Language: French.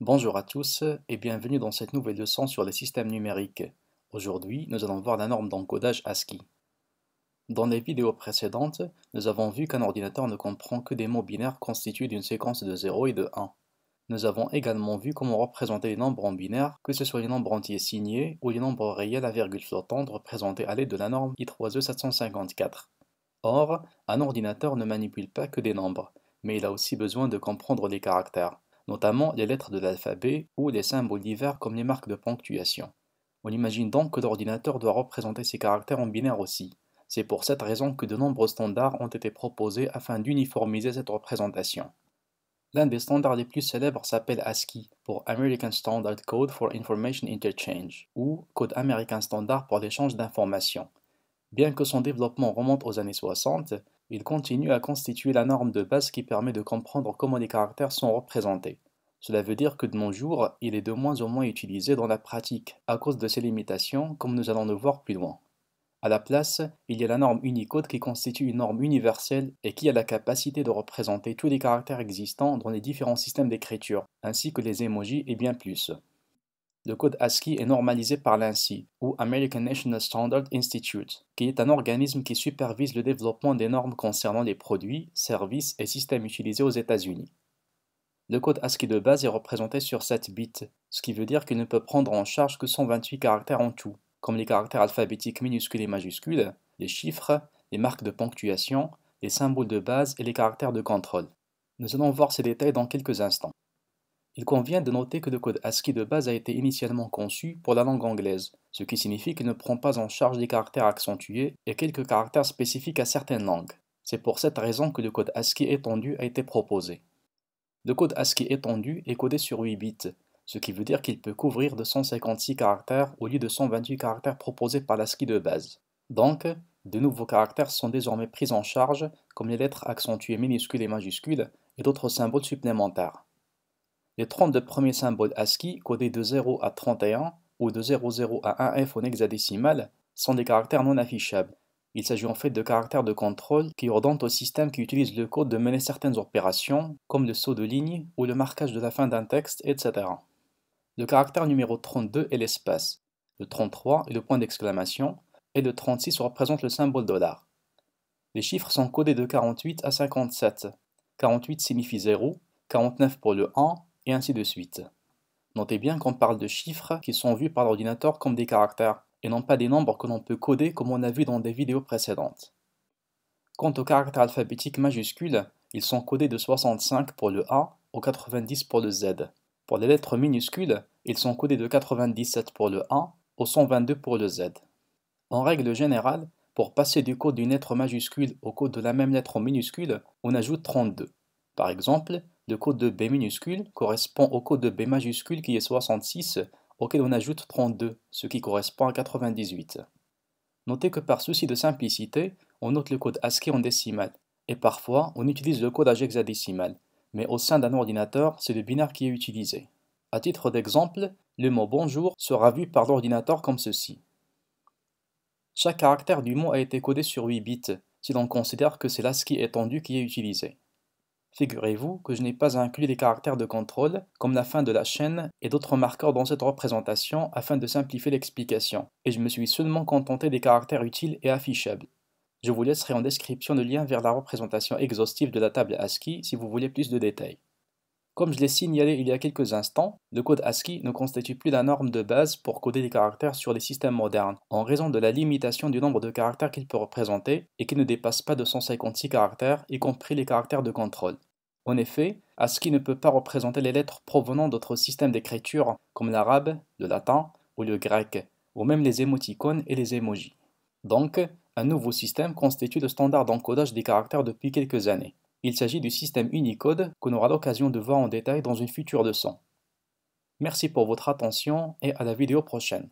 Bonjour à tous et bienvenue dans cette nouvelle leçon sur les systèmes numériques. Aujourd'hui, nous allons voir la norme d'encodage ASCII. Dans les vidéos précédentes, nous avons vu qu'un ordinateur ne comprend que des mots binaires constitués d'une séquence de 0 et de 1. Nous avons également vu comment représenter les nombres en binaire, que ce soit les nombres entiers signés ou les nombres réels à virgule flottante représentés à l'aide de la norme I3E 754. Or, un ordinateur ne manipule pas que des nombres, mais il a aussi besoin de comprendre les caractères notamment les lettres de l'alphabet ou des symboles divers comme les marques de ponctuation. On imagine donc que l'ordinateur doit représenter ces caractères en binaire aussi. C'est pour cette raison que de nombreux standards ont été proposés afin d'uniformiser cette représentation. L'un des standards les plus célèbres s'appelle ASCII pour American Standard Code for Information Interchange ou Code américain standard pour l'échange d'informations. Bien que son développement remonte aux années 60, il continue à constituer la norme de base qui permet de comprendre comment les caractères sont représentés. Cela veut dire que de nos jours, il est de moins en moins utilisé dans la pratique, à cause de ses limitations, comme nous allons le voir plus loin. À la place, il y a la norme Unicode qui constitue une norme universelle et qui a la capacité de représenter tous les caractères existants dans les différents systèmes d'écriture, ainsi que les emojis et bien plus. Le code ASCII est normalisé par l'ANSI, ou American National Standard Institute, qui est un organisme qui supervise le développement des normes concernant les produits, services et systèmes utilisés aux États-Unis. Le code ASCII de base est représenté sur 7 bits, ce qui veut dire qu'il ne peut prendre en charge que 128 caractères en tout, comme les caractères alphabétiques minuscules et majuscules, les chiffres, les marques de ponctuation, les symboles de base et les caractères de contrôle. Nous allons voir ces détails dans quelques instants. Il convient de noter que le code ASCII de base a été initialement conçu pour la langue anglaise, ce qui signifie qu'il ne prend pas en charge des caractères accentués et quelques caractères spécifiques à certaines langues. C'est pour cette raison que le code ASCII étendu a été proposé. Le code ASCII étendu est codé sur 8 bits, ce qui veut dire qu'il peut couvrir 256 caractères au lieu de 128 caractères proposés par l'ASCII de base. Donc, de nouveaux caractères sont désormais pris en charge, comme les lettres accentuées minuscules et majuscules, et d'autres symboles supplémentaires. Les 32 premiers symboles ASCII codés de 0 à 31 ou de 00 à 1F en hexadécimal sont des caractères non affichables. Il s'agit en fait de caractères de contrôle qui ordonnent au système qui utilise le code de mener certaines opérations, comme le saut de ligne ou le marquage de la fin d'un texte, etc. Le caractère numéro 32 est l'espace, le 33 est le point d'exclamation, et le 36 représente le symbole dollar. Les chiffres sont codés de 48 à 57. 48 signifie 0, 49 pour le 1, et ainsi de suite. Notez bien qu'on parle de chiffres qui sont vus par l'ordinateur comme des caractères, et non pas des nombres que l'on peut coder comme on a vu dans des vidéos précédentes. Quant aux caractères alphabétiques majuscules, ils sont codés de 65 pour le A au 90 pour le Z. Pour les lettres minuscules, ils sont codés de 97 pour le A au 122 pour le Z. En règle générale, pour passer du code d'une lettre majuscule au code de la même lettre en minuscule, on ajoute 32. Par exemple, le code de B minuscule correspond au code de B majuscule qui est 66, auquel on ajoute 32, ce qui correspond à 98. Notez que par souci de simplicité, on note le code ASCII en décimal et parfois on utilise le codage hexadécimal, mais au sein d'un ordinateur, c'est le binaire qui est utilisé. À titre d'exemple, le mot bonjour sera vu par l'ordinateur comme ceci. Chaque caractère du mot a été codé sur 8 bits, si l'on considère que c'est l'ASCII étendu qui est utilisé. Figurez-vous que je n'ai pas inclus des caractères de contrôle, comme la fin de la chaîne et d'autres marqueurs dans cette représentation afin de simplifier l'explication, et je me suis seulement contenté des caractères utiles et affichables. Je vous laisserai en description le lien vers la représentation exhaustive de la table ASCII si vous voulez plus de détails. Comme je l'ai signalé il y a quelques instants, le code ASCII ne constitue plus la norme de base pour coder les caractères sur les systèmes modernes, en raison de la limitation du nombre de caractères qu'il peut représenter et qui ne dépasse pas 256 caractères, y compris les caractères de contrôle. En effet, ASCII ne peut pas représenter les lettres provenant d'autres systèmes d'écriture comme l'arabe, le latin ou le grec, ou même les émoticônes et les emojis. Donc, un nouveau système constitue le standard d'encodage des caractères depuis quelques années. Il s'agit du système Unicode qu'on aura l'occasion de voir en détail dans une future leçon. Merci pour votre attention et à la vidéo prochaine.